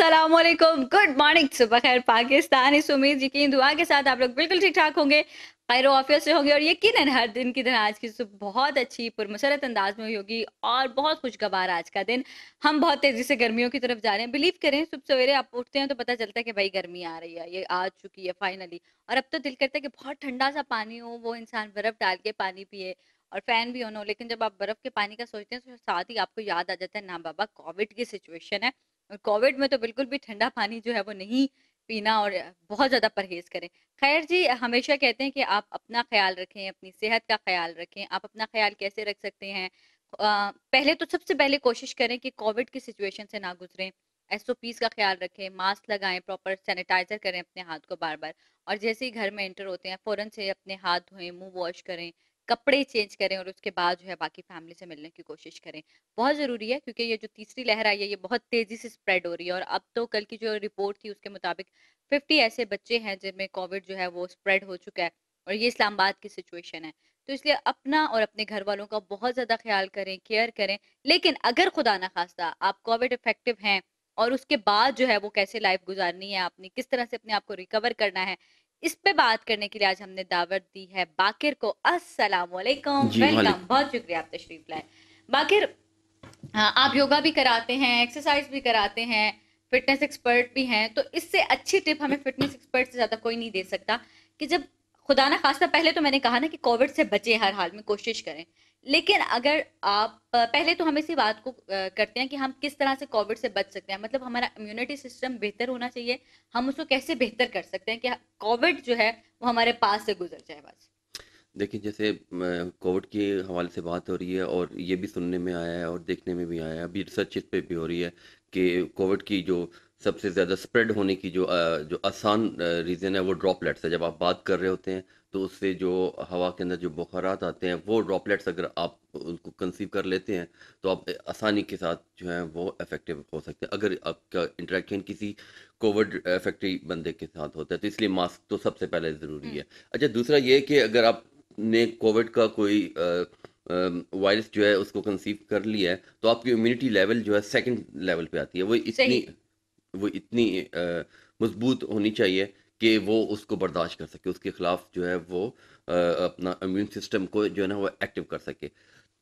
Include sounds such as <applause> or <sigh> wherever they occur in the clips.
Aslam good morning सुबह खैर पाकिस्तान इस उम्मीद यकीन दुआ के साथ आप लोग बिल्कुल ठीक ठाक होंगे खैर ऑफिस से होंगे और यकीन हर दिन की दिन आज की सुबह बहुत अच्छी पुरमसरत अंदाज में हुई होगी और बहुत खुशगवार आज का दिन हम बहुत तेज़ी से गर्मियों की तरफ जा रहे हैं बिलीव करें सुबह सवेरे आप उठते हैं तो पता चलता है कि भाई गर्मी आ रही है ये आ चुकी है फाइनली और अब तो दिल करता है कि बहुत ठंडा सा पानी हो वो इंसान बर्फ़ डाल के पानी पिए और फैन भी होना हो लेकिन जब आप बर्फ़ के पानी का सोचते हैं तो साथ ही आपको याद आ जाता है ना बाबा कोविड की सिचुएशन है और कोविड में तो बिल्कुल भी ठंडा पानी जो है वो नहीं पीना और बहुत ज़्यादा परहेज करें खैर जी हमेशा कहते हैं कि आप अपना ख्याल रखें अपनी सेहत का ख्याल रखें आप अपना ख्याल कैसे रख सकते हैं पहले तो सबसे पहले कोशिश करें कि कोविड की सिचुएशन से ना गुजरें एस का ख्याल रखें मास्क लगाएं प्रॉपर सैनिटाइजर करें अपने हाथ को बार बार और जैसे ही घर में एंटर होते हैं फ़ौरन से अपने हाथ धोएं मुंह वॉश करें कपड़े चेंज करें और उसके बाद जो है बाकी फैमिली से मिलने की कोशिश करें बहुत ज़रूरी है क्योंकि ये जो तीसरी लहर आई है ये बहुत तेज़ी से स्प्रेड हो रही है और अब तो कल की जो रिपोर्ट थी उसके मुताबिक फिफ्टी ऐसे बच्चे हैं जिनमें कोविड जो है वो स्प्रेड हो चुका है और ये इस्लामाबाद की सिचुएशन है तो इसलिए अपना और अपने घर वालों का बहुत ज़्यादा ख्याल करें केयर करें लेकिन अगर खुदा ना खास्ता आप कोविड इफेक्टिव हैं और उसके बाद जो है वो कैसे लाइफ गुजारनी है आपने किस तरह से अपने आप को रिकवर करना है इस पे बात करने के लिए आज हमने दावत दी है बाकिर को अस्सलाम वालेकुम वेलकम बहुत शुक्रिया आप तशरीफ लाए बाकिर आप योगा भी कराते हैं एक्सरसाइज भी कराते हैं फिटनेस एक्सपर्ट भी हैं तो इससे अच्छी टिप हमें फिटनेस एक्सपर्ट से ज़्यादा कोई नहीं दे सकता कि जब खुदा ना खासा पहले तो मैंने कहा ना कि कोविड से बचे हर हाल में कोशिश करें लेकिन अगर आप पहले तो हम इसी बात को करते हैं कि हम किस तरह से कोविड से बच सकते हैं मतलब हमारा इम्यूनिटी सिस्टम बेहतर होना चाहिए हम उसको कैसे बेहतर कर सकते हैं कि कोविड जो है वो हमारे पास से गुजर जाए बस देखिए जैसे कोविड के हवाले से बात हो रही है और ये भी सुनने में आया है और देखने में भी आया है अभी रिसर्च इस पर भी हो रही है कि कोविड की जो सबसे ज़्यादा स्प्रेड होने की जो जो आसान रीज़न है वो ड्रॉपलेट्स है जब आप बात कर रहे होते हैं तो उससे जो हवा के अंदर जो बुखारात आते हैं वो ड्रॉपलेट्स अगर आप उनको कंसीव कर लेते हैं तो आप आसानी के साथ जो है वो इफेक्टिव हो सकते हैं अगर आपका इंटरेक्शन किसी कोविड इफेक्टिव बंदे के साथ होता है तो इसलिए मास्क तो सबसे पहले ज़रूरी है हम्म। अच्छा दूसरा ये कि अगर आपने कोविड का कोई वायरस जो है उसको कंसीव कर लिया है तो आपकी इम्यूनिटी लेवल जो है सेकेंड लेवल पर आती है वो इतनी वो इतनी मजबूत होनी चाहिए कि वो उसको बर्दाश्त कर सके उसके ख़िलाफ़ जो है वो अपना इम्यून सिस्टम को जो है ना वो एक्टिव कर सके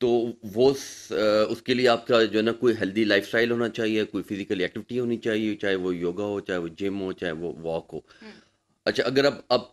तो वो उसके लिए आपका जो है ना कोई हेल्दी स्टाइल होना चाहिए कोई फिज़िकल एक्टिविटी होनी चाहिए चाहे वो योगा हो चाहे वो जिम हो चाहे वो वॉक हो हम्म। अच्छा अगर आप अब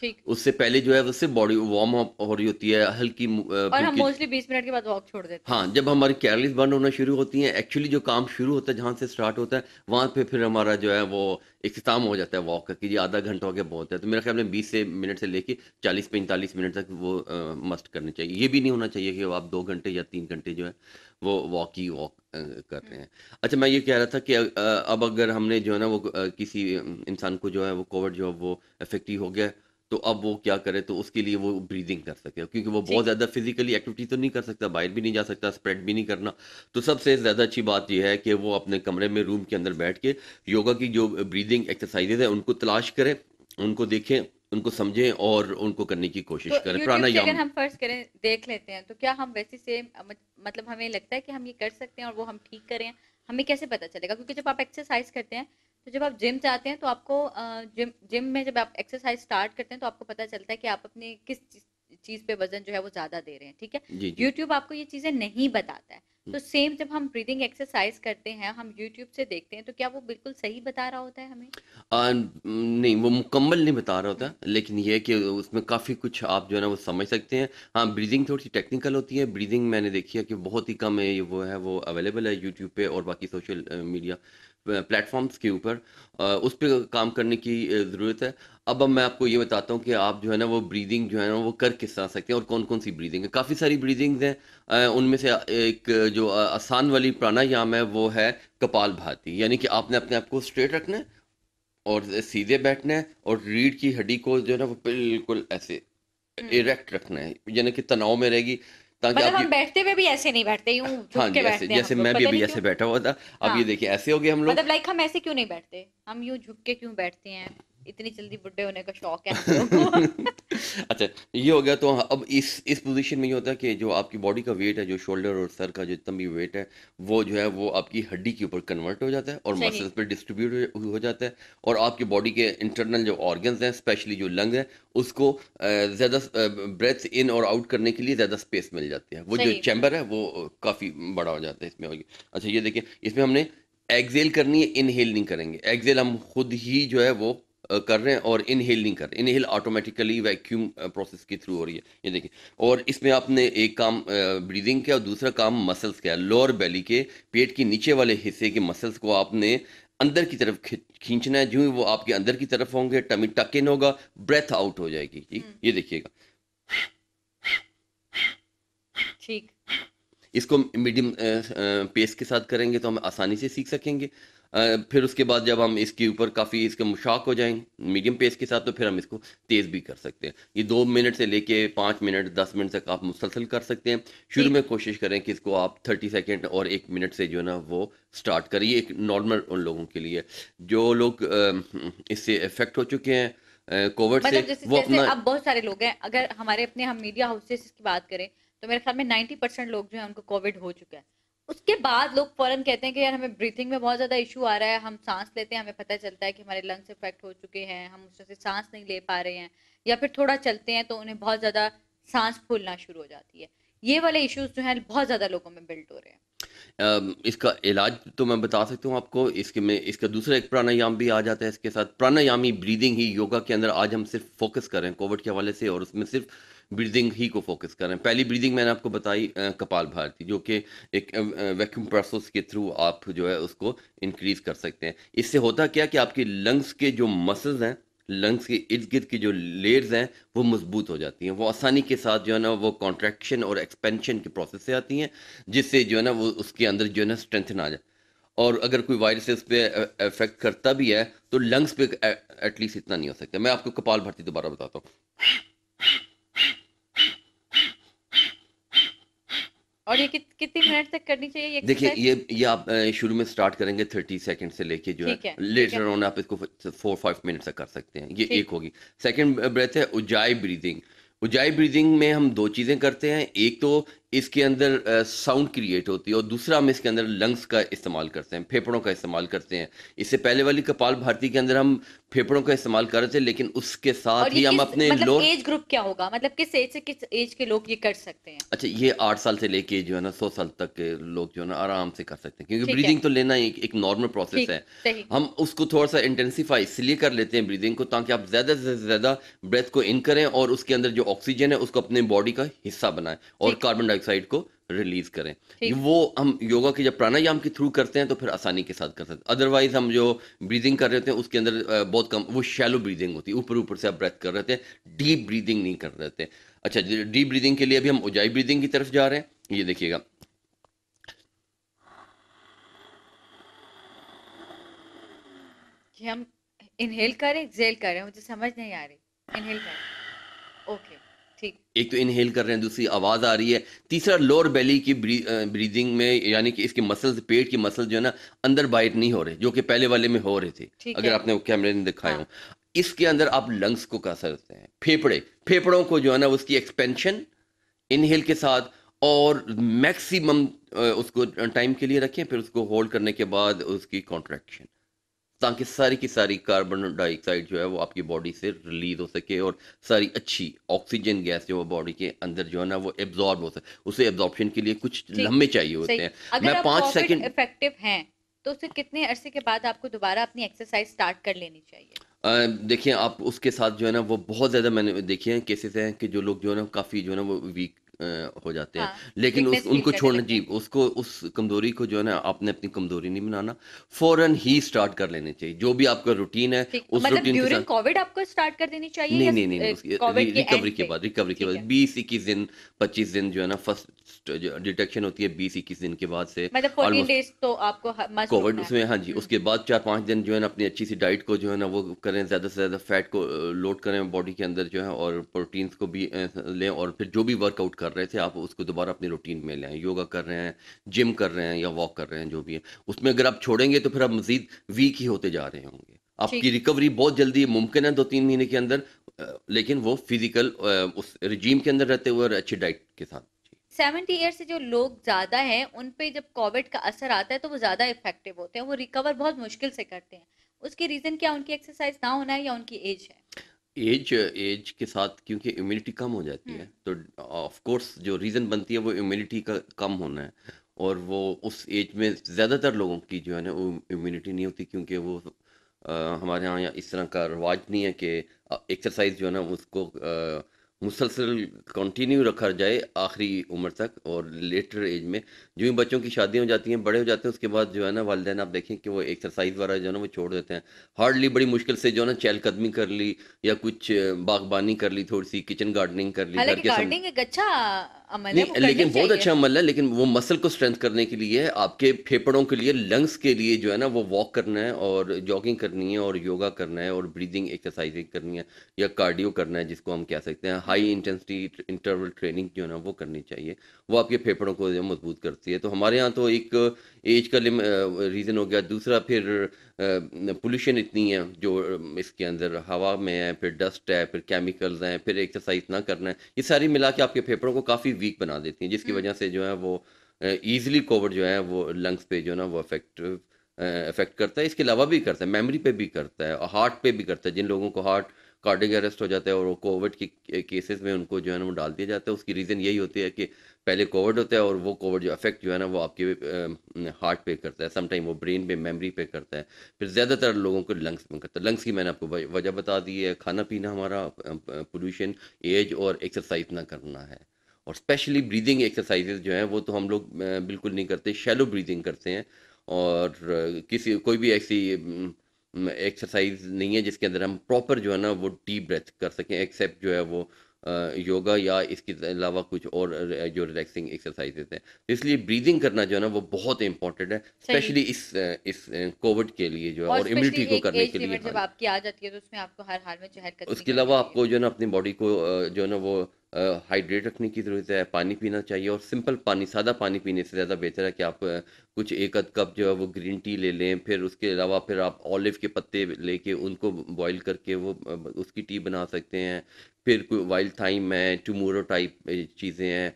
ठीक उससे पहले जो है उससे बॉडी वार्म अप हो रही होती है हल्की और हम मोस्टली बीस मिनट के बाद वॉक छोड़ देते हैं हाँ जब हमारी कैलरीज बर्न होना शुरू होती हैं एक्चुअली जो काम शुरू होता है जहाँ से स्टार्ट होता है वहाँ पे फिर हमारा जो है वो इख्ताम हो जाता है वॉक का कि आधा घंटा हो गया बहुत है तो मेरा ख्याल में बीस से मिनट से लेके चालीस पैंतालीस मिनट तक वो आ, मस्ट करने चाहिए ये भी नहीं होना चाहिए कि आप दो घंटे या तीन घंटे जो है वो वॉक ही वॉक कर रहे हैं हम्म। अच्छा मैं ये कह रहा था कि अब अगर हमने जो है ना वो किसी इंसान को जो है वो कोविड जो है वो इफेक्टिव हो गया तो अब वो क्या करे तो उसके लिए वो ब्रीदिंग कर सके क्योंकि वो बहुत ज़्यादा फिजिकली एक्टिविटी तो नहीं कर सकता बाहर भी नहीं जा सकता स्प्रेड भी नहीं करना तो सबसे ज़्यादा अच्छी बात यह है कि वो अपने कमरे में रूम के अंदर बैठ के योगा की जो ब्रीदिंग एक्सरसाइजेज है उनको तलाश करें उनको देखें उनको समझें और उनको करने की कोशिश तो करें प्राणायाम हम फर्स्ट करें देख लेते हैं तो क्या हम वैसे से मतलब हमें लगता है कि हम ये कर सकते हैं और वो हम ठीक करें हमें कैसे पता चलेगा क्योंकि जब आप एक्सरसाइज करते हैं तो जब आप जिम जाते हैं तो आपको जिम जिम में जब आप एक्सरसाइज स्टार्ट करते हैं तो आपको पता चलता है कि आप अपने किस चीज पे वजन जो है वो ज्यादा दे रहे हैं ठीक है यूट्यूब आपको ये चीजें नहीं बताता है हम्म। तो सेम जब हम ब्रीदिंग एक्सरसाइज करते हैं हम यूट्यूब से देखते हैं तो क्या वो बिल्कुल सही बता रहा होता है हमें आ, नहीं वो मुकम्मल नहीं बता रहा होता लेकिन ये है कि उसमें काफ़ी कुछ आप जो है ना वो समझ सकते हैं हाँ ब्रीदिंग थोड़ी सी टेक्निकल होती है ब्रीदिंग मैंने देखी है कि बहुत ही कम है वो है वो अवेलेबल है यूट्यूब पे और बाकी सोशल मीडिया प्लेटफॉर्म्स के ऊपर उस पर काम करने की ज़रूरत है अब अब मैं आपको ये बताता हूँ कि आप जो है ना वो ब्रीदिंग जो है ना वो कर किस तरह सकते हैं और कौन कौन सी ब्रीदिंग है काफ़ी सारी ब्रीदिंग्स हैं उनमें से एक जो आसान वाली प्राणायाम है वो है कपाल भाती यानी कि आपने अपने आप को स्ट्रेट रखना है और सीधे बैठना है और रीढ़ की हड्डी को जो है ना वो बिल्कुल ऐसे इरेक्ट हम्म। रखना है यानी कि तनाव में रहेगी ताकि मतलब हम बैठते हुए भी ऐसे नहीं बैठते यूं हाँ के जैसे बैठते हैं जैसे मैं भी पता अभी ऐसे बैठा हुआ था अब हाँ। ये देखिए ऐसे हो गए हम लोग मतलब लाइक हम ऐसे क्यों नहीं बैठते हम यूं झुक के क्यों बैठते हैं इतनी जल्दी बुढ़े होने का शौक है <laughs> अच्छा ये हो गया तो अब इस इस पोजीशन में ये होता है कि जो आपकी बॉडी का वेट है जो शोल्डर और सर का जो जितना भी वेट है वो जो है वो आपकी हड्डी के ऊपर कन्वर्ट हो जाता है और मसल्स पे डिस्ट्रीब्यूट हो जाता है और आपकी बॉडी के इंटरनल जो ऑर्गन्स हैं स्पेशली जो लंग है उसको ज़्यादा ब्रेथ इन और आउट करने के लिए ज़्यादा स्पेस मिल जाती है वो जो चैम्बर है वो काफ़ी बड़ा हो जाता है इसमें अच्छा ये देखिए इसमें हमने एक्जेल करनी है इनहेल नहीं करेंगे एक्जेल हम खुद ही जो है वो कर रहे हैं और इनहेल नहीं कर रहे इनहेल ऑटोमेटिकली वैक्यूम प्रोसेस के थ्रू हो रही है ये देखिए और इसमें आपने एक काम ब्रीदिंग किया और दूसरा काम मसल्स किया लोअर बेली के पेट के नीचे वाले हिस्से के मसल्स को आपने अंदर की तरफ खींचना है जो ही वो आपके अंदर की तरफ होंगे टमी टक इन होगा ब्रेथ आउट हो जाएगी ठीक हम्म। ये देखिएगा ठीक इसको मीडियम पेस के साथ करेंगे तो हम आसानी से सीख सकेंगे फिर उसके बाद जब हम इसके ऊपर काफ़ी इसके मुशाक हो जाएंगे मीडियम पेस के साथ तो फिर हम इसको तेज़ भी कर सकते हैं ये दो मिनट से लेके पाँच मिनट दस मिनट तक आप मुसलसल कर सकते हैं शुरू में कोशिश करें कि इसको आप थर्टी सेकेंड और एक मिनट से जो है ना वो स्टार्ट करिए एक नॉर्मल उन लोगों के लिए जो लोग इससे इफेक्ट हो चुके हैं कोविड से मतलब वो अपना अब बहुत सारे लोग हैं अगर हमारे अपने हम मीडिया हाउसेस की बात करें तो मेरे ख्याल में नाइन्टी परसेंट लोग जो है उनको कोविड हो चुका है उसके बाद लोग फौरन कहते हैं कि यार हमें ब्रीथिंग में बहुत ज़्यादा इशू आ रहा है हम सांस लेते हैं हमें पता चलता है कि हमारे लंग्स इफेक्ट हो चुके हैं हम उससे सांस नहीं ले पा रहे हैं या फिर थोड़ा चलते हैं तो उन्हें बहुत ज़्यादा सांस फूलना शुरू हो जाती है ये वाले इश्यूज जो हैं बहुत ज़्यादा लोगों में बिल्ड हो रहे हैं इसका इलाज तो मैं बता सकता हूँ आपको इसके में इसका दूसरा एक प्राणायाम भी आ जाता है इसके साथ प्राणायामी ब्रीदिंग ही योगा के अंदर आज हम सिर्फ फोकस करें कोविड के हवाले से और उसमें सिर्फ ब्रीदिंग ही को फोकस कर रहे हैं पहली ब्रीदिंग मैंने आपको बताई कपाल भारती जो कि एक वैक्यूम प्रोसेस के थ्रू आप जो है उसको इंक्रीज कर सकते हैं इससे होता क्या कि आपके लंग्स के जो मसल्स हैं लंग्स के इर्द गिर्द की जो लेयर्स हैं वो मजबूत हो जाती हैं वो आसानी के साथ जो है ना वो कॉन्ट्रैक्शन और एक्सपेंशन के प्रोसेस से आती हैं जिससे जो है ना वो उसके अंदर जो है ना स्ट्रेंथन आ जाए और अगर कोई वायरस उस पर इफेक्ट करता भी है तो लंग्स पे एटलीस्ट इतना नहीं हो सकता मैं आपको कपाल भर्ती दोबारा बताता हूँ और ये कित, कितनी मिनट तक करनी चाहिए ये देखिए ये ये आप शुरू में स्टार्ट करेंगे थर्टी सेकंड से लेके जो है लेटर ऑन आप इसको फोर फाइव मिनट तक कर सकते हैं ये एक होगी सेकंड ब्रेथ है उजाई ब्रीदिंग उजाई ब्रीदिंग में हम दो चीज़ें करते हैं एक तो इसके अंदर साउंड क्रिएट होती है और दूसरा हम इसके अंदर लंग्स का इस्तेमाल करते हैं फेफड़ों का इस्तेमाल करते हैं इससे पहले वाली कपाल भारती के अंदर हम फेफड़ों का इस्तेमाल कर रहे थे लेकिन उसके साथ ही हम अपने मतलब एज ग्रुप क्या होगा मतलब किस एज से किस एज के लोग ये कर सकते हैं अच्छा ये आठ साल से लेके जो है ना सौ साल तक के लोग जो है ना आराम से कर सकते हैं क्योंकि ब्रीदिंग तो लेना ही एक नॉर्मल प्रोसेस है हम उसको थोड़ा सा इंटेंसीफाई इसलिए कर लेते हैं ब्रीदिंग को ताकि आप ज्यादा से ज्यादा ब्रेथ को इन करें और उसके अंदर जो ऑक्सीजन है उसको अपने बॉडी का हिस्सा बनाए और कार्बन डाइऑक्साइड डाइऑक्साइड को रिलीज करें वो हम योगा के जब प्राणायाम के थ्रू करते हैं तो फिर आसानी के साथ कर सकते हैं अदरवाइज हम जो ब्रीदिंग कर रहे होते हैं उसके अंदर बहुत कम वो शैलो ब्रीदिंग होती है ऊपर ऊपर से आप ब्रेथ कर रहे होते हैं डीप ब्रीदिंग नहीं कर रहे होते अच्छा डीप ब्रीदिंग के लिए अभी हम उजाई ब्रीदिंग की तरफ जा रहे हैं ये देखिएगा हम इनहेल करें एक्सेल करें मुझे समझ नहीं आ रही इनहेल करें ओके okay. एक तो इनहेल कर रहे हैं दूसरी आवाज़ आ रही है तीसरा लोअर बेली की ब्रीदिंग में यानी कि इसके मसल्स पेट की मसल जो है ना अंदर बाइट नहीं हो रहे जो कि पहले वाले में हो रहे थे अगर आपने वो कैमरे ने दिखाए हो इसके अंदर आप लंग्स को कसर देते हैं फेफड़े फेफड़ों को जो है ना उसकी एक्सपेंशन इनहेल के साथ और मैक्सिमम उसको टाइम के लिए रखें फिर उसको होल्ड करने के बाद उसकी कॉन्ट्रैक्शन ताकि सारी की सारी कार्बन डाइऑक्साइड जो है वो आपकी बॉडी से रिलीज हो सके और सारी अच्छी ऑक्सीजन गैस जो है बॉडी के अंदर जो है ना वो एब्जॉर्ब हो सके उसे एब्जॉर्बन के लिए कुछ लंबे चाहिए होते हैं मैं पाँच सेकेंड इफेक्टिव हैं तो उसे कितने अरसे के बाद आपको दोबारा अपनी एक्सरसाइज स्टार्ट कर लेनी चाहिए देखिए आप उसके साथ जो है ना वो बहुत ज़्यादा मैंने देखे हैं केसेस हैं कि जो लोग जो है ना काफ़ी जो है ना वो वीक हो जाते हैं हाँ लेकिन उस उनको छोड़ना जी उसको उस कमजोरी को जो है ना आपने अपनी कमजोरी नहीं बनाना फौरन ही स्टार्ट कर लेने चाहिए जो भी आपका रूटीन है उस मतलब रूटीन कोविड आपको स्टार्ट कर देनी चाहिए नहीं नहीं नहीं रिकवरी के बाद रिकवरी के बाद बीस इक्कीस दिन पच्चीस दिन जो है ना फर्स्ट डिटेक्शन होती है बीस इक्कीस दिन के बाद से मतलब तो आपको कोविड उसमें हाँ जी हम्म। उसके बाद चार पांच दिन जो है ना अपनी अच्छी सी डाइट को जो है ना वो करें ज़्यादा से ज़्यादा फैट को लोड करें बॉडी के अंदर जो है और प्रोटीन्स को भी लें और फिर जो भी वर्कआउट कर रहे थे आप उसको दोबारा अपनी रूटीन में लें योगा कर रहे हैं जिम कर रहे हैं या वॉक कर रहे हैं जो भी है उसमें अगर आप छोड़ेंगे तो फिर आप मजीद वीक ही होते जा रहे होंगे आपकी रिकवरी बहुत जल्दी मुमकिन है दो तीन महीने के अंदर लेकिन वो फिजिकल उस रिजीम के अंदर रहते हुए और अच्छी डाइट के साथ सेवेंटी ईयर से जो लोग ज़्यादा हैं उन पे जब कोविड का असर आता है तो वो ज़्यादा इफेक्टिव होते हैं वो रिकवर बहुत मुश्किल से करते हैं उसकी रीज़न क्या उनकी एक्सरसाइज ना होना है या उनकी एज है एज एज के साथ क्योंकि इम्यूनिटी कम हो जाती है हम्म। तो ऑफ कोर्स जो रीज़न बनती है वो इम्यूनिटी का कम होना है और वो उस एज में ज़्यादातर लोगों की जो है ना वो इम्यूनिटी नहीं होती क्योंकि वो आ, हमारे यहाँ इस तरह का रवाज नहीं है कि एक्सरसाइज जो है ना उसको मुसलसल कंटिन्यू रखा जाए आखिरी उम्र तक और लेटर एज में जो भी बच्चों की शादी हो जाती हैं बड़े हो जाते हैं उसके बाद जो है ना वालदे आप देखें कि वो एक्सरसाइज वगैरह जो है ना वो छोड़ देते हैं हार्डली बड़ी मुश्किल से जो है ना चहलकदमी कर ली या कुछ बागबानी कर ली थोड़ी सी किचन गार्डनिंग कर ली घर के एक अच्छा अमल है लेकिन बहुत अच्छा अमल है लेकिन वो मसल को स्ट्रेंथ करने के लिए आपके फेफड़ों के लिए लंग्स के लिए जो है ना वो वॉक करना है और जॉगिंग करनी है और योगा करना है और ब्रीदिंग एक्सरसाइजिंग करनी है या कार्डियो करना है जिसको हम कह सकते हैं हाई इंटेंसिटी इंटरवल ट्रेनिंग जो है ना वो करनी चाहिए वो आपके फेफड़ों को मजबूत करती सकती है तो हमारे यहाँ तो एक एज का रीज़न हो गया दूसरा फिर पोल्यूशन इतनी है जो इसके अंदर हवा में है फिर डस्ट है फिर केमिकल्स हैं फिर एक्सरसाइज ना करना है ये सारी मिला के आपके फेफड़ों को काफ़ी वीक बना देती हैं जिसकी हम्म। वजह से जो है वो ईजिली कोविड जो है वो लंग्स पे जो है ना वो अफेक्ट अफेक्ट करता है इसके अलावा भी करता है मेमोरी पे भी करता है और हार्ट पे भी करता है जिन लोगों को हार्ट कार्डिक अरेस्ट हो जाता है और कोविड के केसेस में उनको जो है ना वो डाल दिया जाता है उसकी रीज़न यही होती है कि पहले कोविड होता है और वो कोविड जो अफेक्ट जो है ना वो आपके हार्ट पे करता है समटाइम वो ब्रेन पे मेमोरी पे करता है फिर ज़्यादातर लोगों को लंग्स में करता है लंग्स की मैंने आपको वजह बता दी है खाना पीना हमारा पोल्यूशन एज और एक्सरसाइज ना करना है और स्पेशली ब्रीदिंग एक्सरसाइजेज जो हैं वो तो हम लोग बिल्कुल नहीं करते शैलो ब्रीदिंग करते हैं और किसी कोई भी ऐसी एक्सरसाइज नहीं है जिसके अंदर हम प्रॉपर जो है ना वो डीप ब्रेथ कर सकें एक्सेप्ट जो है वो योगा या इसके अलावा कुछ और जो रिलैक्सिंग एक्सरसाइजेज हैं तो इसलिए ब्रीदिंग करना जो है ना वो बहुत इंपॉर्टेंट है स्पेशली इस इस कोविड के लिए जो है और, और इम्यूनिटी को करने के लिए जब हाँ। आपकी आ जाती है तो उसमें आपको हर हाल में जहर उसके अलावा आपको जो है ना अपनी बॉडी को जो है ना वो हाइड्रेट रखने की ज़रूरत है पानी पीना चाहिए और सिंपल पानी सादा पानी पीने से ज़्यादा बेहतर है कि आप कुछ एक आध कप जो है वो ग्रीन टी ले लें फिर उसके अलावा फिर आप ऑलिव के पत्ते लेके उनको बॉईल करके वो उसकी टी बना सकते हैं फिर वाइल्ड थाइम है टमोरो टाइप चीज़ें हैं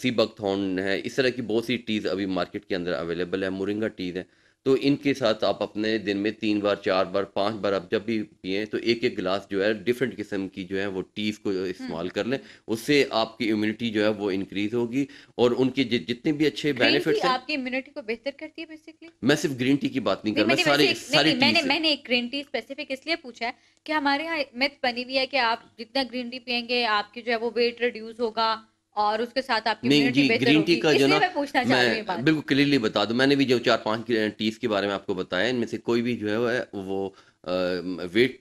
सी थॉर्न है इस तरह की बहुत सी टीज़ अभी मार्केट के अंदर अवेलेबल है मुरिंगा टीज़ है तो इनके साथ आप अपने दिन में तीन बार चार बार पांच बार आप जब भी पिए तो एक एक गिलास जो है डिफरेंट किस्म की जो है वो टीज़ को इस्तेमाल हम्म। कर लें उससे आपकी इम्यूनिटी जो है वो इंक्रीज होगी और उनके जि जितने भी अच्छे बेनिफिट आपकी इम्यूनिटी को बेहतर करती है बेसिकली मैं सिर्फ ग्रीन टी की बात नहीं कर रहा सारी मैंने एक ग्रीन टी स्पेसिफिक इसलिए पूछा है कि हमारे यहाँ मिथ बनी हुई है कि आप जितना ग्रीन टी पियेंगे आपकी जो है वो वेट रिड्यूस होगा और उसके साथ आपकी नहीं जी ग्रीन टी का जो ना मैं, बिल्कुल क्लियरली बता दूं मैंने भी जो चार पांच टीज के बारे में आपको बताया इनमें से कोई भी जो है वो वेट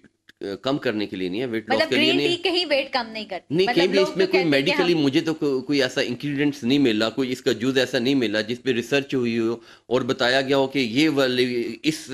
कम करने के लिए नहीं है वेट लॉस मतलब के लिए नहीं कहीं वेट कम नहीं करती नहीं कहीं मतलब भी इसमें कोई मेडिकली मुझे तो कोई ऐसा इंग्रेडिएंट्स नहीं मिला कोई इसका जूस ऐसा नहीं मिला जिसपे रिसर्च हुई हो और बताया गया हो कि ये वाली इस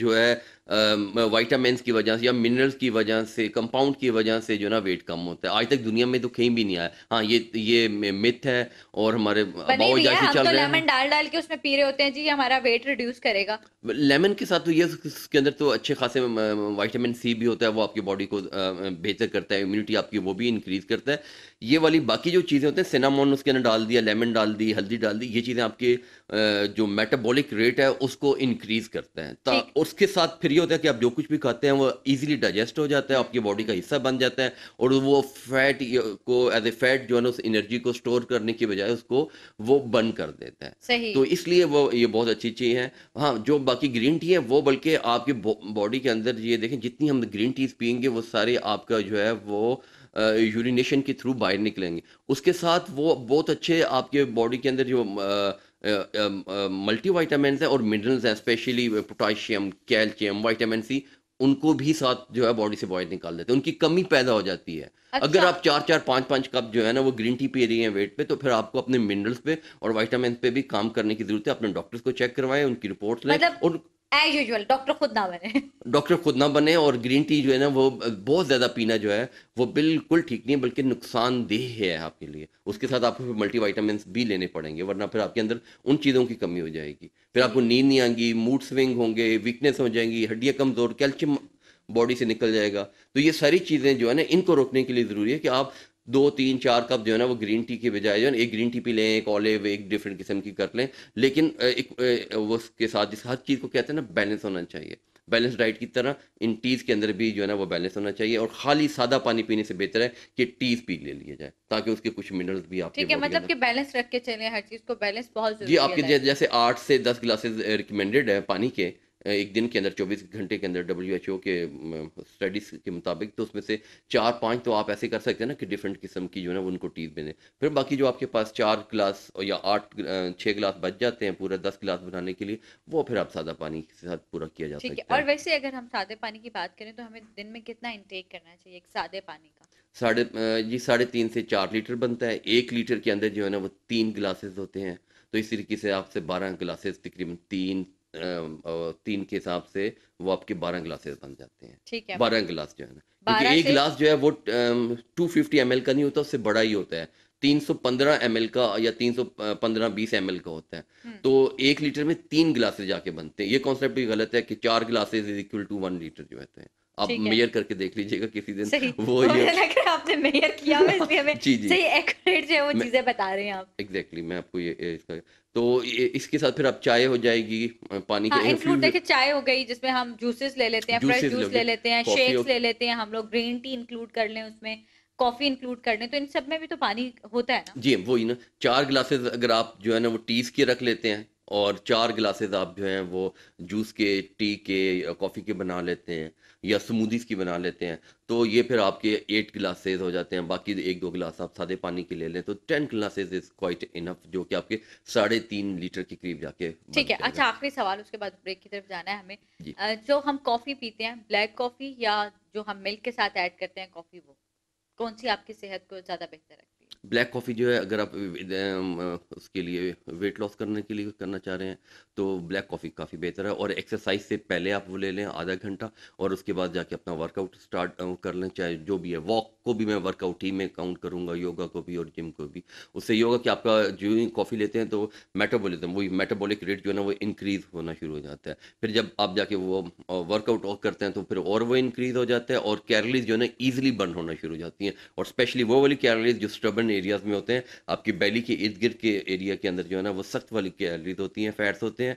जो है वाइटामस की वजह से या मिनरल्स की वजह से कंपाउंड की वजह से जो ना वेट कम होता है आज तक दुनिया में तो कहीं भी नहीं आया हाँ ये ये मिथ है और हमारे चल तो रहे लेमन डाल डाल के उसमें पी रहे होते हैं जी हमारा वेट रिड्यूस करेगा लेमन के साथ तो ये उसके अंदर तो अच्छे खासे वाइटामिन सी भी होता है वो आपकी बॉडी को बेहतर करता है इम्यूनिटी आपकी वो भी इंक्रीज करता है ये वाली बाकी जो चीज़ें होती हैं सिनामोन उसके अंदर डाल दिया लेमन डाल दी हल्दी डाल दी ये चीज़ें आपके जो मेटाबॉलिक रेट है उसको इंक्रीज करते हैं उसके साथ फिर ये होता है कि आप जो कुछ भी खाते हैं वो इजीली डाइजेस्ट हो जाता है आपकी बॉडी का हिस्सा बन जाता है और वो फैट को एज ए फैट जो है ना उस एनर्जी को स्टोर करने की बजाय उसको वो बर्न कर देता है तो इसलिए वो ये बहुत अच्छी चीज़ है हाँ जो बाकी ग्रीन टी है वो बल्कि आपकी बॉडी के अंदर ये देखें जितनी हम ग्रीन टीज पियेंगे वो सारे आपका जो है वो यूरिनेशन के थ्रू बाहर निकलेंगे उसके साथ वो बहुत अच्छे आपके बॉडी के अंदर जो आ, मल्टी वाइटामिन है और मिनरल्स हैं specially potassium calcium vitamin C उनको भी साथ जो है बॉडी से बॉयज निकाल देते हैं उनकी कमी पैदा हो जाती है अच्छा। अगर आप चार चार पाँच पाँच कप जो है ना वो ग्रीन टी पी रही हैं वेट पे तो फिर आपको अपने मिनरल्स पे और वाइटामिन पे भी काम करने की जरूरत है अपने डॉक्टर्स को चेक करवाएं उनकी रिपोर्ट लें मतलब... और एज डॉक्टर खुद ना बने डॉक्टर खुद ना बने और ग्रीन टी जो है ना वो बहुत ज़्यादा पीना जो है वो बिल्कुल ठीक नहीं बल्कि नुकसानदेह है आपके लिए उसके साथ आपको फिर मल्टी भी लेने पड़ेंगे वरना फिर आपके अंदर उन चीज़ों की कमी हो जाएगी फिर आपको नींद नहीं आएंगी मूड स्विंग होंगे वीकनेस हो जाएंगी हड्डियाँ कमज़ोर कैल्शियम बॉडी से निकल जाएगा तो ये सारी चीज़ें जो है ना इनको रोकने के लिए ज़रूरी है कि आप दो तीन चार कप जो है ना वो ग्रीन टी के बजाय जो है एक ग्रीन टी पी लें एक ऑलिव एक डिफरेंट किस्म की कर लें लेकिन एक उसके साथ जिस हर चीज़ को कहते हैं ना बैलेंस होना चाहिए बैलेंस डाइट की तरह इन टीज़ के अंदर भी जो है ना वो बैलेंस होना चाहिए और खाली सादा पानी पीने से बेहतर है कि टीज़ पी ले लिया जाए ताकि उसके कुछ मिनरल्स भी आप ठीक है मतलब कि बैलेंस रख के चले हर चीज़ को बैलेंस बहुत जी आपके जैसे आठ से दस ग्लासेज रिकमेंडेड है पानी के एक दिन के अंदर चौबीस घंटे के अंदर डब्ल्यू एच ओ के स्टडीज़ के मुताबिक तो उसमें से चार पाँच तो आप ऐसे कर सकते हैं ना कि डिफरेंट किस्म की जो है ना उनको टीथ बने फिर बाकी जो आपके पास चार गिलास या आठ छः गिलास बच जाते हैं पूरा दस गिलास बनाने के लिए वो फिर आप सादा पानी के साथ पूरा किया जा सकता है और वैसे अगर हम सादे पानी की बात करें तो हमें दिन में कितना इनटेक करना चाहिए एक सादे पानी का साढ़े जी साढ़े तीन से चार लीटर बनता है एक लीटर के अंदर जो है ना वो तीन गिलासेस होते हैं तो इस तरीके से आपसे बारह गिलासेस तकरीबन तीन तीन के हिसाब से वो आपके बारह ग्लासेस बन जाते हैं ठीक है बारह ग्लास जो है ना क्योंकि एक गिलास जो है वो टू फिफ्टी एम का नहीं होता उससे बड़ा ही होता है तीन सौ पंद्रह एम का या तीन सौ पंद्रह बीस एम का होता है हम्म। तो एक लीटर में तीन गिलासेज जाके बनते हैं ये कॉन्सेप्ट भी गलत है कि चार glasses is equal to one litre जो होते हैं आप मेयर करके देख लीजिएगा किसी दिन वो ये <laughs> आपने मेयर किया हमें <laughs> सही एक्यूरेट जो है वो चीजें बता रहे हैं आप एग्जैक्टली exactly, मैं आपको ये इसका तो इसके साथ फिर आप चाय हो जाएगी पानी हाँ, के <laughs> इंक्लूड देखिए चाय हो गई जिसमें हम जूसेस ले लेते हैं फ्रेश जूस ले लेते हैं शेक्स ले लेते हैं हम लोग ग्रीन टी इंक्लूड कर लें उसमें कॉफी इंक्लूड कर लें तो इन सब में भी तो पानी होता है ना जी वही ना चार ग्लासेस अगर आप जो है ना वो टीस के रख लेते हैं और चार गिलासेज आप जो हैं वो जूस के टी के कॉफ़ी के बना लेते हैं या स्मूदीज़ की बना लेते हैं तो ये फिर आपके एट ग्लासेस हो जाते हैं बाकी एक दो गिलास आप सादे पानी के ले लें तो ten glasses is quite enough जो कि आपके साढ़े तीन लीटर के करीब जाके ठीक है अच्छा आखिरी सवाल उसके बाद ब्रेक की तरफ जाना है हमें जो हम कॉफ़ी पीते हैं ब्लैक कॉफ़ी या जो हम मिल्क के साथ ऐड करते हैं कॉफ़ी वो कौन सी आपकी सेहत को ज़्यादा बेहतर है ब्लैक कॉफ़ी जो है अगर आप उसके लिए वेट लॉस करने के लिए करना चाह रहे हैं तो ब्लैक कॉफ़ी काफ़ी बेहतर है और एक्सरसाइज से पहले आप वो ले लें आधा घंटा और उसके बाद जाके अपना वर्कआउट स्टार्ट कर लें चाहे जो भी है वॉक को भी मैं वर्कआउट ही में काउंट करूँगा योगा को भी और जिम को भी उससे ये होगा कि आपका जो कॉफ़ी लेते हैं तो मेटाबोलिज्म वही मेटाबॉलिक रेट जो है ना वो इंक्रीज़ होना शुरू हो जाता है फिर जब आप जाके वो वर्कआउट करते हैं तो फिर और वो इंक्रीज़ हो जाता है और कैलरीज जो है ना ईजिली बर्न होना शुरू हो जाती हैं और स्पेशली वो वाली कैलरीज जो स्टर्बन अर्बन एरियाज़ में होते हैं आपकी बैली के इर्द गिर्द के एरिया के अंदर जो है ना वो सख्त वाली कैलरीज होती हैं फैट्स होते हैं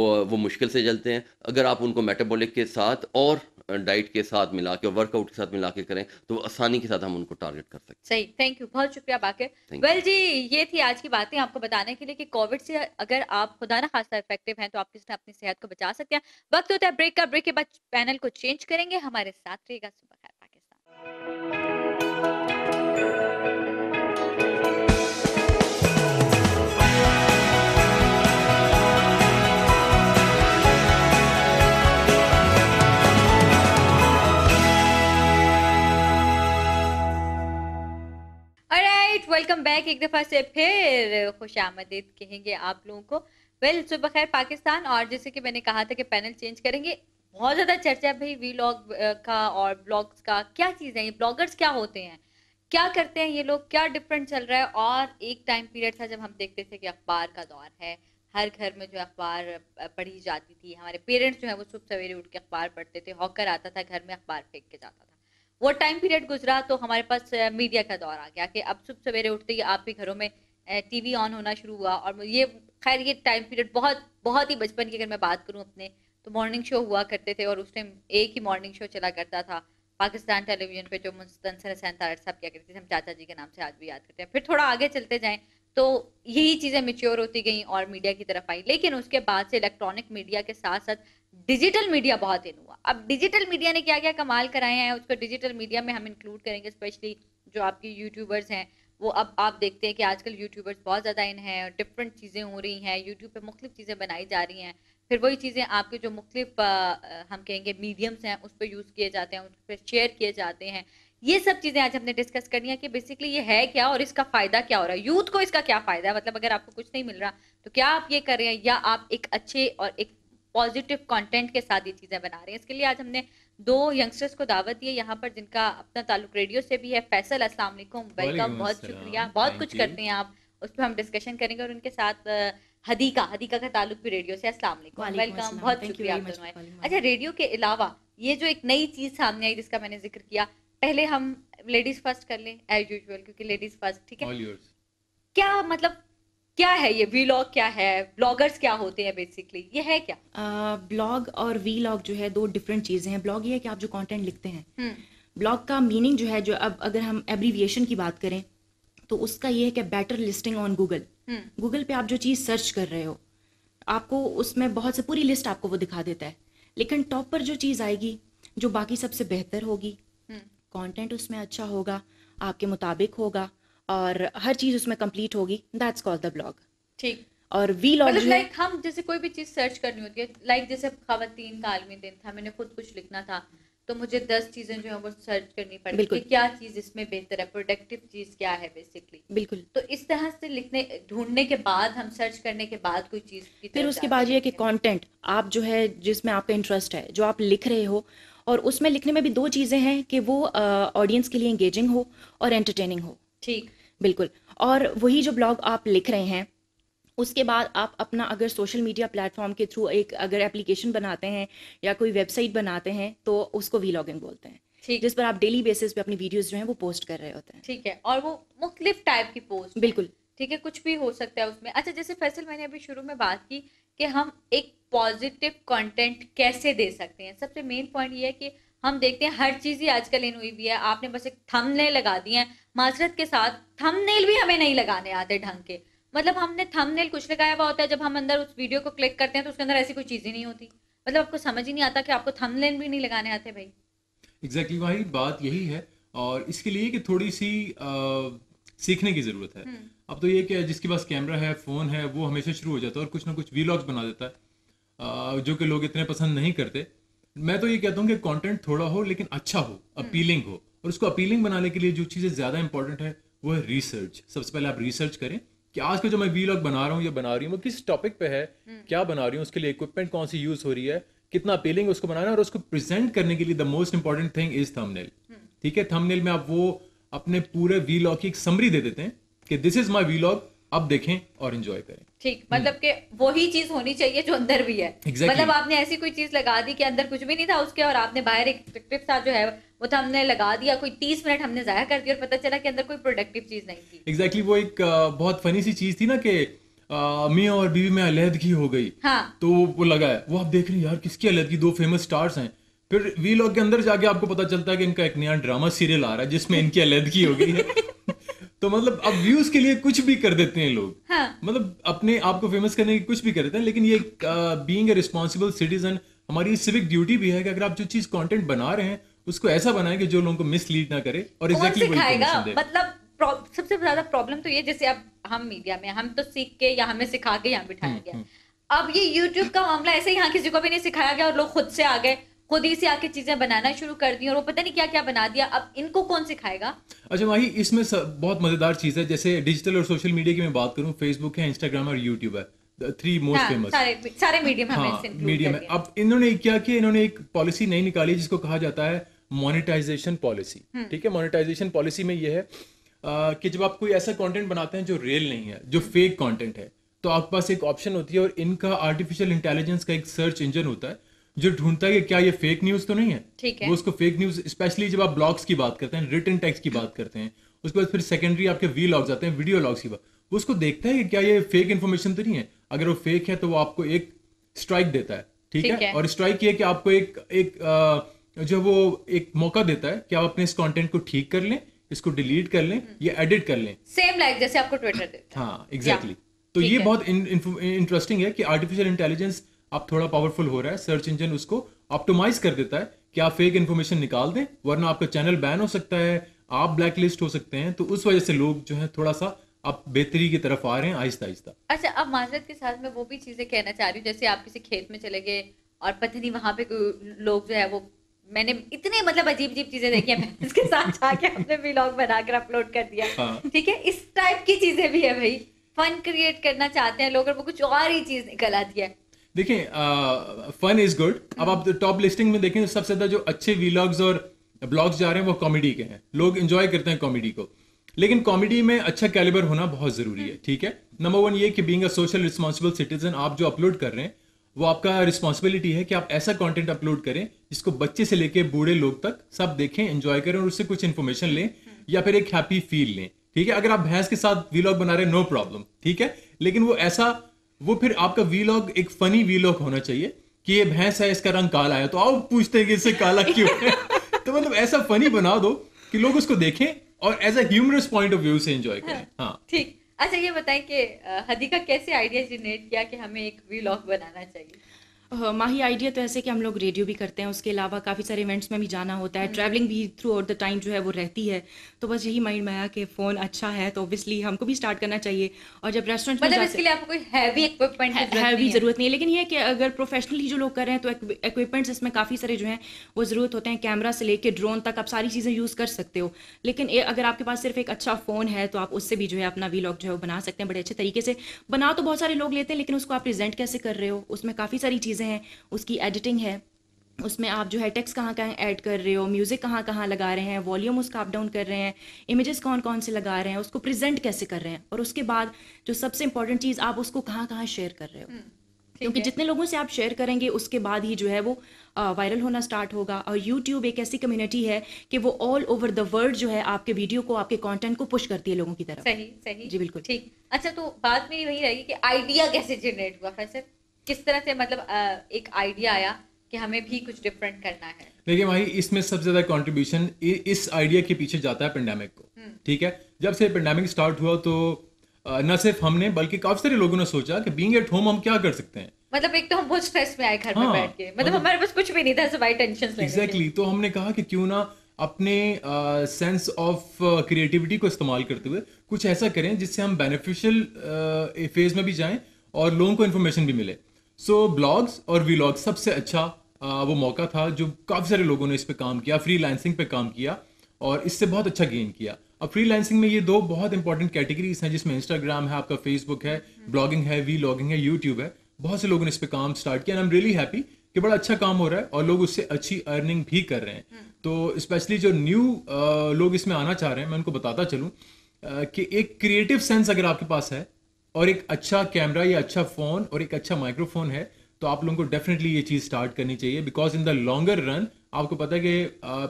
और वो मुश्किल से जलते हैं अगर आप उनको मेटाबॉलिक के साथ और डाइट के साथ मिला के वर्कआउट के साथ मिला के करें तो आसानी के साथ हम उनको टारगेट कर सकते सही थैंक यू बहुत शुक्रिया बाकी वेल जी ये थी आज की बातें आपको बताने के लिए कि कोविड से अगर आप खुदा ना खासा इफेक्टिव हैं तो आप किस तरह अपनी सेहत को बचा सकते हैं वक्त होता है ब्रेक का ब्रेक के बाद पैनल को चेंज करेंगे हमारे साथ रहेगा सुबह पाकिस्तान वेलकम बैक एक दफ़ा से फिर खुश आमदीद कहेंगे आप लोगों को वेल well, सुबह खैर पाकिस्तान और जैसे कि मैंने कहा था कि पैनल चेंज करेंगे बहुत ज़्यादा चर्चा भाई वी का और ब्लॉग्स का क्या चीज़ है ये ब्लॉगर्स क्या होते हैं क्या करते हैं ये लोग क्या डिफरेंट चल रहा है और एक टाइम पीरियड था जब हम देखते थे कि अखबार का दौर है हर घर में जो अखबार पढ़ी जाती थी हमारे पेरेंट्स जो है वो सुबह सवेरे उठ के अखबार पढ़ते थे हॉकर आता था घर में अखबार फेंक के जाता था वो टाइम पीरियड गुजरा तो हमारे पास मीडिया का दौर आ गया कि अब सुबह सवेरे उठते ही आप भी घरों में टीवी ऑन होना शुरू हुआ और ये खैर ये टाइम पीरियड बहुत बहुत ही बचपन की अगर मैं बात करूँ अपने तो मॉर्निंग शो हुआ करते थे और उस टाइम एक ही मॉर्निंग शो चला करता था पाकिस्तान टेलीविजन पे जो मुस्तनसर हसैन तारड़ साहब क्या करते थे हम चाचा जी के नाम से आज भी याद करते हैं फिर थोड़ा आगे चलते जाएँ तो यही चीज़ें मेच्योर होती गई और मीडिया की तरफ आई लेकिन उसके बाद से इलेक्ट्रॉनिक मीडिया के साथ साथ डिजिटल मीडिया बहुत इन हुआ अब डिजिटल मीडिया ने क्या क्या कमाल कराए हैं उसको डिजिटल मीडिया में हम इंक्लूड करेंगे स्पेशली जो आपके यूट्यूबर्स हैं वो अब आप देखते हैं कि आजकल यूट्यूबर्स बहुत ज़्यादा इन हैं डिफरेंट चीज़ें हो रही हैं यूट्यूब पे मुख्तु चीज़ें बनाई जा रही हैं फिर वही चीज़ें आपके जो मुख्तु हम कहेंगे मीडियम्स हैं उस पर यूज़ किए जाते हैं उस पर शेयर किए जाते हैं ये सब चीजें आज हमने डिस्कस करनी है कि बेसिकली ये है क्या और इसका फायदा क्या हो रहा है यूथ को इसका क्या फायदा है मतलब अगर आपको कुछ नहीं मिल रहा तो क्या आप ये कर रहे हैं या आप एक अच्छे और एक पॉजिटिव कंटेंट के साथ ये चीज़ें बना रहे हैं इसके लिए आज हमने दो यंगस्टर्स को दावत दी है यहाँ पर जिनका अपना ताल्लुक रेडियो से भी है फैसल असलम वेलकम बहुत शुक्रिया बहुत कुछ करते हैं आप उस पर हम डिस्कशन करेंगे और उनके साथ हदीका हदीका का ताल्लुक भी रेडियो से अस्सलाम वेलकम बहुत शुक्रिया अच्छा रेडियो के अलावा ये जो एक नई चीज़ सामने आई जिसका मैंने जिक्र किया पहले हम लेडीज फर्स्ट कर लें एज यूजल क्योंकि लेडीज फर्स्ट ठीक है क्या मतलब क्या है ये वीलॉग क्या है ब्लॉगर्स क्या होते हैं बेसिकली ये है क्या ब्लॉग uh, और वीलॉग जो है दो डिफरेंट चीजें हैं ब्लॉग ये है कि आप जो कंटेंट लिखते हैं ब्लॉग हम्म। का मीनिंग जो है जो अब अगर हम एब्रीविएशन की बात करें तो उसका ये है कि better listing on Google Google पे आप जो चीज़ सर्च कर रहे हो आपको उसमें बहुत से पूरी लिस्ट आपको वो दिखा देता है लेकिन टॉप पर जो चीज़ आएगी जो बाकी सबसे बेहतर होगी कंटेंट उसमें अच्छा होगा आपके मुताबिक होगा और हर चीज़ उसमें कंप्लीट होगी दैट्स कॉल द ब्लॉग ठीक और वी लॉग मतलब लाइक हम जैसे कोई भी चीज़ सर्च करनी होती है लाइक जैसे खातन का आलमी दिन था मैंने खुद कुछ लिखना था तो मुझे दस चीज़ें जो है वो सर्च करनी पड़ी कि क्या चीज़ इसमें बेहतर है प्रोडक्टिव चीज़ क्या है बेसिकली बिल्कुल तो इस तरह से लिखने ढूंढने के बाद हम सर्च करने के बाद कोई चीज़ फिर उसके बाद ये कि कंटेंट आप जो है जिसमें आपका इंटरेस्ट है जो आप लिख रहे हो और उसमें लिखने में भी दो चीज़ें हैं कि वो ऑडियंस के लिए इंगेजिंग हो और एंटरटेनिंग हो ठीक बिल्कुल और वही जो ब्लॉग आप लिख रहे हैं उसके बाद आप अपना अगर सोशल मीडिया प्लेटफॉर्म के थ्रू एक अगर एप्लीकेशन बनाते हैं या कोई वेबसाइट बनाते हैं तो उसको वीलॉगिंग बोलते हैं ठीक जिस पर आप डेली बेसिस पे अपनी वीडियोस जो हैं वो पोस्ट कर रहे होते हैं ठीक है और वो मुख्तलिफ टाइप की पोस्ट बिल्कुल ठीक है कुछ भी हो सकता है उसमें अच्छा जैसे फैसल मैंने अभी शुरू में बात की कि हम एक पॉजिटिव कंटेंट कैसे दे सकते हैं सबसे मेन पॉइंट ये है कि हम देखते हैं हर चीज़ ही आजकल इन हुई भी है आपने बस एक थंबनेल लगा दी है माजरत के साथ थमनेल भी हमें नहीं लगाने आते ढंग के मतलब हमने थमनेल कुछ लगाया हुआ होता है जब हम अंदर उस वीडियो को क्लिक करते हैं तो उसके अंदर ऐसी कोई चीज ही नहीं होती मतलब आपको समझ ही नहीं आता कि आपको थमलेन भी नहीं लगाने आते भाई एग्जैक्टली exactly, भाई बात यही है और इसके लिए कि थोड़ी सी आ, सीखने की जरूरत है हम्म। अब तो ये क्या है जिसके पास कैमरा है फोन है वो हमेशा शुरू हो जाता है और कुछ ना कुछ वीलॉग्स बना देता है जो कि लोग इतने पसंद नहीं करते मैं तो ये कहता हूँ कि कंटेंट थोड़ा हो लेकिन अच्छा हो अपीलिंग हम्म। हो और उसको अपीलिंग बनाने के लिए जो चीज़ें ज़्यादा इंपॉर्टेंट है वो है रिसर्च सबसे पहले आप रिसर्च करें कि आज का जो मैं वीलॉग बना रहा हूँ या बना रही हूँ वो किस टॉपिक पे है हम्म। क्या बना रही हूँ उसके लिए इक्विपमेंट कौन सी यूज़ हो रही है कितना अपीलिंग उसको बनाना है और उसको प्रेजेंट करने के लिए the most important thing is thumbnail ठीक है थंबनेल में आप वो अपने पूरे वीलॉग की एक समरी दे देते हैं कि this is my vlog log अब देखें और एंजॉय करें ठीक मतलब कि वही चीज होनी चाहिए जो अंदर भी है exactly. मतलब आपने ऐसी कोई चीज लगा दी कि अंदर कुछ भी नहीं था उसके और आपने बाहर एक प्रोडक्टिव था जो है वो तो हमने लगा दिया कोई तीस मिनट हमने जाया कर दिया और पता चला कि अंदर कोई प्रोडक्टिव चीज नहीं थी एग्जैक्टली exactly, वो एक बहुत फनी सी चीज थी ना कि मियाँ और बीवी में अलहदगी हो गई हाँ. तो वो लगा है वो आप देख रहे हैं यार किसकी अलहदगी दो फेमस स्टार्स हैं फिर वी लॉग के अंदर जाके आपको पता चलता है कि इनका एक नया ड्रामा सीरियल आ रहा है जिसमें इनकी अलहदगी हो गई है <laughs> तो मतलब अब व्यूज के लिए कुछ भी कर देते हैं लोग हाँ. मतलब अपने आप को फेमस करने की कुछ भी कर देते हैं लेकिन ये बीइंग अ रिस्पॉन्सिबल सिटीजन हमारी सिविक ड्यूटी भी है कि अगर आप जो चीज कॉन्टेंट बना रहे हैं उसको ऐसा बनाए कि जो लोगों को मिसलीड ना करे और एग्जैक्टली exactly मतलब सबसे ज्यादा प्रॉब्लम तो ये जैसे अब हम मीडिया में हम तो सीख के या हमें सिखा के यहाँ बिठाया हम्म, गया हम्म। अब ये यूट्यूब का मामला ऐसे यहाँ किसी को भी नहीं सिखाया गया और लोग खुद से आ गए खुद ही से आके चीजें बनाना शुरू कर दी और वो पता नहीं क्या क्या बना दिया अब इनको कौन सिखाएगा अच्छा भाई इसमें बहुत मजेदार चीज है जैसे डिजिटल और सोशल मीडिया की मैं बात करूँ फेसबुक है इंस्टाग्राम और यूट्यूब है थ्री मोस्ट फेमस सारे मीडियम हाँ, मीडियम है अब इन्होंने क्या किया इन्होंने एक पॉलिसी नहीं निकाली जिसको कहा जाता है मोनिटाइजेशन हम्म। पॉलिसी ठीक है मोनिटाइजेशन पॉलिसी में यह है कि जब आप कोई ऐसा कंटेंट बनाते हैं जो रियल नहीं है जो फेक कंटेंट है तो आपके पास एक ऑप्शन होती है और इनका आर्टिफिशियल इंटेलिजेंस का एक सर्च इंजन होता है जो ढूंढता है कि क्या ये फेक न्यूज तो नहीं है ठीक है वो उसको फेक न्यूज स्पेशली जब आप ब्लॉग्स की बात करते हैं रिटर्न टेक्स की बात करते हैं उसके बाद फिर सेकेंडरी आपके वी लॉग्स आते हैं वीडियो लॉग्स की बात वो उसको देखता है कि क्या ये फेक इन्फॉर्मेशन तो नहीं है अगर वो फेक है तो वो आपको एक स्ट्राइक देता है ठीक है? है और स्ट्राइक ये कि आपको एक एक जो वो एक मौका देता है कि आप अपने इस कंटेंट को ठीक कर लें इसको डिलीट कर लें हम्म। या एडिट कर लें सेम लाइक जैसे आपको ट्विटर देता हाँ एग्जैक्टली exactly. तो ये बहुत इंटरेस्टिंग है कि आर्टिफिशियल इंटेलिजेंस अब थोड़ा पावरफुल हो रहा है सर्च इंजन उसको ऑप्टोमाइज कर देता है कि आप फेक इन्फॉर्मेशन निकाल दें वरना आपका चैनल बैन हो सकता है आप ब्लैक लिस्ट हो सकते हैं तो उस वजह से लोग जो है थोड़ा सा आप बेहतरी की तरफ आ रहे हैं आहिस्ता आहिस्ता अच्छा अब माजरत के साथ मैं वो भी चीज़ें कहना चाह रही हूँ जैसे आप किसी खेत में चले गए और पता नहीं वहाँ पे लोग जो है वो मैंने इतने मतलब अजीब अजीब चीजें देखी है इसके साथ जाके अपने व्लॉग बनाकर अपलोड कर दिया हाँ। ठीक हाँ। है इस टाइप की चीजें भी है भाई फन क्रिएट करना चाहते हैं लोग और वो कुछ और ही चीज निकल आती है देखें फन इज गुड अब आप टॉप लिस्टिंग में देखें सबसे ज्यादा जो अच्छे वीलॉग्स और ब्लॉग्स जा रहे हैं वो कॉमेडी के हैं लोग इंजॉय करते हैं कॉमेडी को लेकिन कॉमेडी में अच्छा कैलिबर होना बहुत जरूरी है ठीक है नंबर वन ये कि being a social responsible citizen आप जो अपलोड कर रहे हैं वो आपका रिस्पॉन्सिबिलिटी है कि आप ऐसा कॉन्टेंट अपलोड करें जिसको बच्चे से लेकर बूढ़े लोग तक सब देखें एंजॉय करें और उससे कुछ इन्फॉर्मेशन लें या फिर एक हैप्पी फील लें ठीक है अगर आप भैंस के साथ वीलॉग बना रहे नो प्रॉब्लम ठीक है लेकिन वो ऐसा वो फिर आपका वीलॉग एक फनी वीलॉग होना चाहिए कि ये भैंस है इसका रंग काला है तो आप पूछते हैं कि इससे काला क्यों है <laughs> तो मतलब ऐसा फनी बना दो कि लोग उसको देखें और as a humorous point of view से एंजॉय करें हाँ, हाँ ठीक अच्छा ये बताएं कि हदीका कैसे आइडिया जनरेट किया कि हमें एक वीलॉग बनाना चाहिए माही आइडिया तो ऐसे कि हम लोग रेडियो भी करते हैं उसके अलावा काफ़ी सारे इवेंट्स में भी जाना होता है ट्रैवलिंग हम्म। भी थ्रू आउट द टाइम जो है वो रहती है तो बस यही माइंड में आया कि फ़ोन अच्छा है तो ऑब्वियसली हमको भी स्टार्ट करना चाहिए और जब रेस्टोरेंट मतलब इसके लिए आपको कोई हैवी इक्विपमेंट हैवी ज़रूरत नहीं है लेकिन ये कि अगर प्रोफेशनली जो लोग कर रहे हैं तो इक्विपमेंट्स इसमें काफ़ी सारे जो हैं वो ज़रूरत होते हैं कैमरा से लेकर ड्रोन तक आप सारी चीज़ें यूज़ कर सकते हो लेकिन अगर आपके पास सिर्फ एक अच्छा फ़ोन है तो आप उससे भी जो है अपना वीलॉग जो है बना सकते हैं बड़े अच्छे तरीके से बना तो बहुत सारे लोग लेते हैं लेकिन उसको आप प्रेजेंट कैसे कर रहे हो उसमें काफ़ी सारी चीज़ें चीज़ें हैं उसकी एडिटिंग है उसमें आप जो है टेक्स्ट कहाँ कहाँ ऐड कर रहे हो म्यूज़िक कहाँ कहाँ लगा रहे हैं वॉल्यूम उसका अप डाउन कर रहे हैं इमेजेस कौन कौन से लगा रहे हैं उसको प्रेजेंट कैसे कर रहे हैं और उसके बाद जो सबसे इंपॉर्टेंट चीज़ आप उसको कहाँ कहाँ शेयर कर रहे हो हम्म, क्योंकि जितने लोगों से आप शेयर करेंगे उसके बाद ही जो है वो वायरल होना स्टार्ट होगा और यूट्यूब एक ऐसी कम्युनिटी है कि वो ऑल ओवर द वर्ल्ड जो है आपके वीडियो को आपके कंटेंट को पुश करती है लोगों की तरफ सही सही जी बिल्कुल ठीक अच्छा तो बात मेरी वही रहेगी कि आइडिया कैसे जनरेट हुआ फैसल किस तरह से मतलब एक आइडिया आया कि हमें भी कुछ डिफरेंट करना है देखिए भाई इसमें सबसे ज्यादा कॉन्ट्रीब्यूशन इस आइडिया के पीछे जाता है पेंडेमिक को हम्म। ठीक है जब से पेंडेमिक स्टार्ट हुआ तो न सिर्फ हमने बल्कि काफी सारे लोगों ने सोचा कि बीइंग एट होम हम क्या कर सकते हैं मतलब एक तो हम बहुत स्ट्रेस में आए घर हाँ, में बैठ के मतलब, मतलब हमारे पास कुछ भी नहीं था सवाई टेंशन एग्जैक्टली तो हमने कहा कि क्यों ना अपने सेंस ऑफ क्रिएटिविटी को इस्तेमाल करते हुए कुछ ऐसा करें जिससे हम बेनिफिशियल फेज में भी जाएं और लोगों को इन्फॉर्मेशन भी मिले सो so, ब्लॉग्स और वीलॉग सबसे अच्छा आ, वो मौका था जो काफ़ी सारे लोगों ने इस पर काम किया फ्री लैंसिंग पर काम किया और इससे बहुत अच्छा गेन किया अब फ्री लैंसिंग में ये दो बहुत इंपॉर्टेंट कैटेगरीज हैं जिसमें इंस्टाग्राम है आपका फेसबुक है ब्लॉगिंग है वी लॉगिंग है यूट्यूब है बहुत से लोगों ने इस पर काम स्टार्ट किया and I am really happy कि बड़ा अच्छा काम हो रहा है और लोग उससे अच्छी अर्निंग भी कर रहे हैं हम्म। तो स्पेशली जो न्यू लोग इसमें आना चाह रहे हैं मैं उनको बताता चलूँ कि एक क्रिएटिव सेंस अगर आपके पास है और एक अच्छा कैमरा या अच्छा फ़ोन और एक अच्छा माइक्रोफोन है तो आप लोगों को डेफिनेटली ये चीज़ स्टार्ट करनी चाहिए because in the longer run आपको पता है कि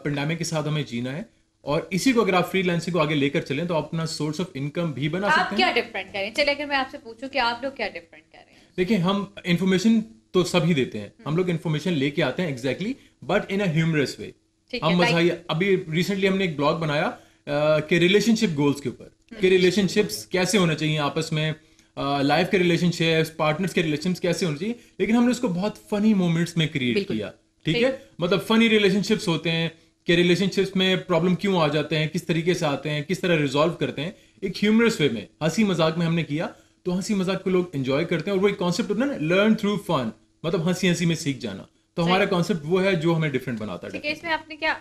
पेंडेमिक के साथ हमें जीना है और इसी को अगर आप फ्रीलांसिंग को आगे लेकर चलें तो आप अपना सोर्स ऑफ इनकम भी बना सकते हैं क्या डिफरेंट करें चले अगर मैं आपसे पूछूं कि आप लोग क्या डिफरेंट करें देखिए हम इन्फॉर्मेशन तो सभी देते हैं हम लोग इन्फॉर्मेशन लेके आते हैं exactly but in humorous way हम मजाही अभी रिसेंटली हमने एक ब्लॉग बनाया के रिलेशनशिप गोल्स के ऊपर रिलेशनशिप रिलेशनशिप्स hmm. कैसे होने चाहिए आपस में लाइफ के रिलेशनशिप पार्टनर्स के रिलेशन कैसे होने चाहिए लेकिन हमने उसको बहुत फनी मोमेंट्स में क्रिएट किया ठीक है मतलब फनी रिलेशनशिप्स होते हैं कि रिलेशनशिप्स में प्रॉब्लम क्यों आ जाते हैं किस तरीके से आते हैं किस तरह रिजोल्व करते हैं एक ह्यूमरस वे में हंसी मजाक में हमने किया तो हंसी मजाक को लोग एंजॉय करते हैं और वो एक कॉन्सेप्ट होता है ना लर्न थ्रू फन मतलब हंसी हंसी में सीख जाना तो हमारा कॉन्सेप्ट वो है जो हमें डिफरेंट बनाता है इसमें आपने क्या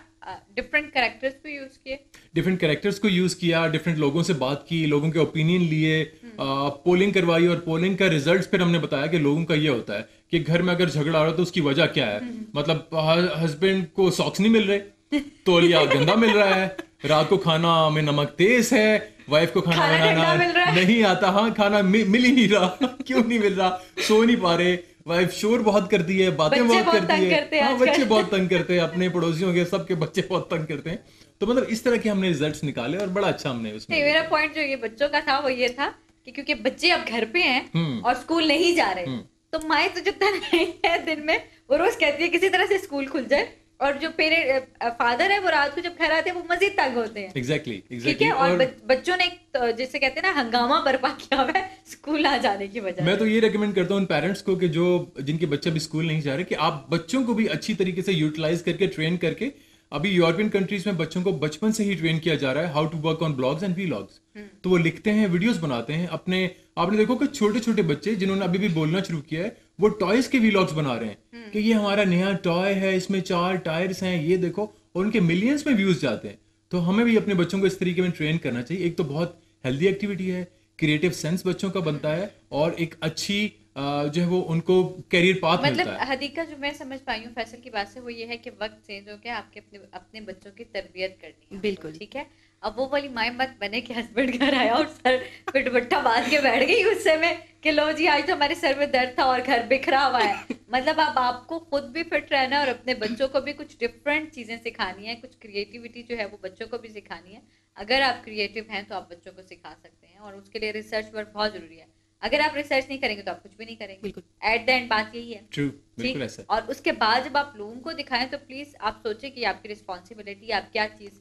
डिफरेंट कैरेक्टर्स को यूज किए डिफरेंट कैरेक्टर्स को यूज किया डिफरेंट लोगों से बात की लोगों के ओपिनियन लिए पोलिंग हम्म। करवाई और पोलिंग का रिजल्ट फिर हमने बताया कि लोगों का ये होता है कि घर में अगर झगड़ा आ रहा है तो उसकी वजह क्या है हम्म। मतलब हस्बैंड को सॉक्स नहीं मिल रहे तोलिया गंदा मिल रहा है रात को खाना में नमक तेज है वाइफ को खाना बनाना नहीं आता हाँ खाना मिल ही नहीं रहा <laughs> क्यों नहीं मिल रहा सो नहीं पा रहे वाइफ शोर बहुत करती है बातें बहुत, बहुत करती है हाँ बच्चे बहुत तंग करते हैं अपने पड़ोसियों के सबके बच्चे बहुत तंग करते हैं तो मतलब इस तरह के हमने रिजल्ट निकाले और बड़ा अच्छा हमने उसमें मेरा पॉइंट जो ये बच्चों का था वो ये था कि क्योंकि बच्चे अब घर पे हैं हम्म। और स्कूल नहीं जा रहे हम्म। तो माए तो जो तन्हाई <laughs> है दिन में वो रोज कहती है किसी तरह से स्कूल खुल जाए और जो पेरेंट फादर है वो रात को जब घर आते हैं वो मजीद तंग होते हैं एग्जैक्टली exactly, exactly. और, और बच्चों ने जिसे कहते हैं ना हंगामा बर्पा किया हुआ है स्कूल आ जाने की वजह मैं तो ये रेकमेंड करता हूँ उन पेरेंट्स को कि जो जिनके बच्चे अभी स्कूल नहीं जा रहे कि आप बच्चों को भी अच्छी तरीके से यूटिलाइज करके ट्रेन करके अभी यूरोपियन कंट्रीज में बच्चों को बचपन से ही ट्रेन किया जा रहा है how to work on blogs and vlogs तो वो लिखते हैं वीडियोस बनाते हैं अपने आपने देखो कि छोटे छोटे बच्चे जिन्होंने अभी भी बोलना शुरू किया है वो टॉयज के वीलॉग्स बना रहे हैं हम्म। कि ये हमारा नया टॉय है इसमें चार टायर्स हैं ये देखो और उनके मिलियंस में व्यूज जाते हैं तो हमें भी अपने बच्चों को इस तरीके में ट्रेन करना चाहिए एक तो बहुत हेल्दी एक्टिविटी है क्रिएटिव सेंस बच्चों का बनता है और एक अच्छी जो है वो उनको करियर पाथ मतलब मिलता है हदीका जो मैं समझ पाई हूँ फैसल की बात से वो ये है कि वक्त चेंज हो गया आपके अपने अपने बच्चों की तरबियत करनी है बिल्कुल ठीक है अब वो वाली माए मत बने कि हस्बैंड घर आया और सर पिटबट्टा बांध के बैठ गई गुस्से में कि लो जी आज तो हमारे सर में दर्द था और घर बिखरा हुआ है <laughs> मतलब अब आपको खुद भी फिट रहना और अपने बच्चों को भी कुछ डिफरेंट चीज़ें सिखानी है कुछ क्रिएटिविटी जो है वो बच्चों को भी सिखानी है अगर आप क्रिएटिव हैं तो आप बच्चों को सिखा सकते हैं और उसके लिए रिसर्च वर्क बहुत ज़रूरी है अगर आप रिसर्च नहीं करेंगे तो आप कुछ भी नहीं करेंगे एट द एंड बात यही है True, ठीक और उसके बाद जब आप लोगों को दिखाएं तो प्लीज आप सोचें कि आपकी रिस्पॉन्सिबिलिटी आप क्या चीज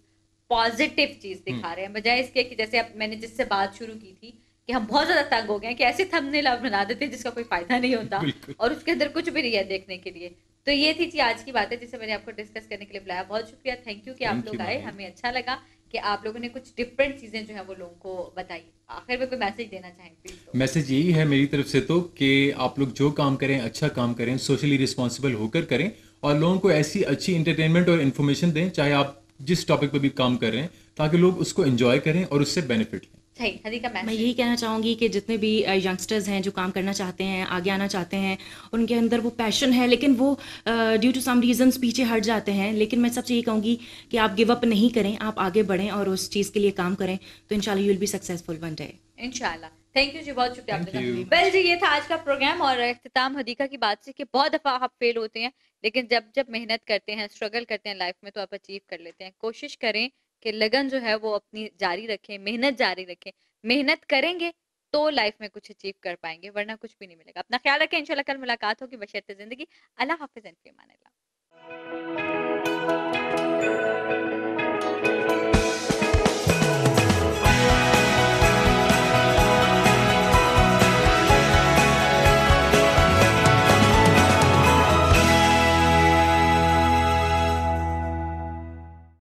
पॉजिटिव चीज दिखा रहे हैं बजाय इसके कि जैसे आप मैंने जिससे बात शुरू की थी कि हम बहुत ज्यादा तंग हो गए हैं कि ऐसे थंबनेल आप बना देते हैं जिसका कोई फायदा नहीं होता और उसके अंदर कुछ भी नहीं है देखने के लिए तो ये थी जी आज की बात है जिसे मैंने आपको डिस्कस करने के लिए बुलाया बहुत शुक्रिया थैंक यू कि आप लोग आए हमें अच्छा लगा कि आप लोगों ने कुछ डिफरेंट चीज़ें जो है वो लोगों को बताई आखिर में कोई मैसेज देना चाहेंगे तो। मैसेज यही है मेरी तरफ से तो कि आप लोग जो काम करें अच्छा काम करें सोशली रिस्पॉन्सिबल होकर करें और लोगों को ऐसी अच्छी इंटरटेनमेंट और इन्फॉर्मेशन दें चाहे आप जिस टॉपिक पर भी काम कर रहे हैं ताकि लोग उसको एंजॉय करें और उससे बेनिफिट लें सही मैं यही कहना चाहूंगी कि जितने भी यंगस्टर्स हैं जो काम करना चाहते हैं आगे आना चाहते हैं उनके अंदर वो पैशन है लेकिन वो ड्यू टू सम रीजंस पीछे हट जाते हैं लेकिन मैं सबसे यही कहूंगी कि आप गिव अप नहीं करें आप आगे बढ़ें और उस चीज़ के लिए काम करें तो in you will be successful one day इनशाला थैंक यू जी बहुत शुक्रिया आपका वेल जी ये था आज का प्रोग्राम और अख्ताम हदीका की बात से कि बहुत दफ़ा आप फेल होते हैं लेकिन जब जब मेहनत करते हैं स्ट्रगल करते हैं लाइफ में तो आप अचीव कर लेते हैं कोशिश करें कि लगन जो है वो अपनी जारी रखें मेहनत जारी रखें मेहनत करेंगे तो लाइफ में कुछ अचीव कर पाएंगे वरना कुछ भी नहीं मिलेगा अपना ख्याल रखें इंशाल्लाह कल मुलाकात होगी बशरत जिंदगी अल्लाह हाफिज एंड फीमान अल्लाह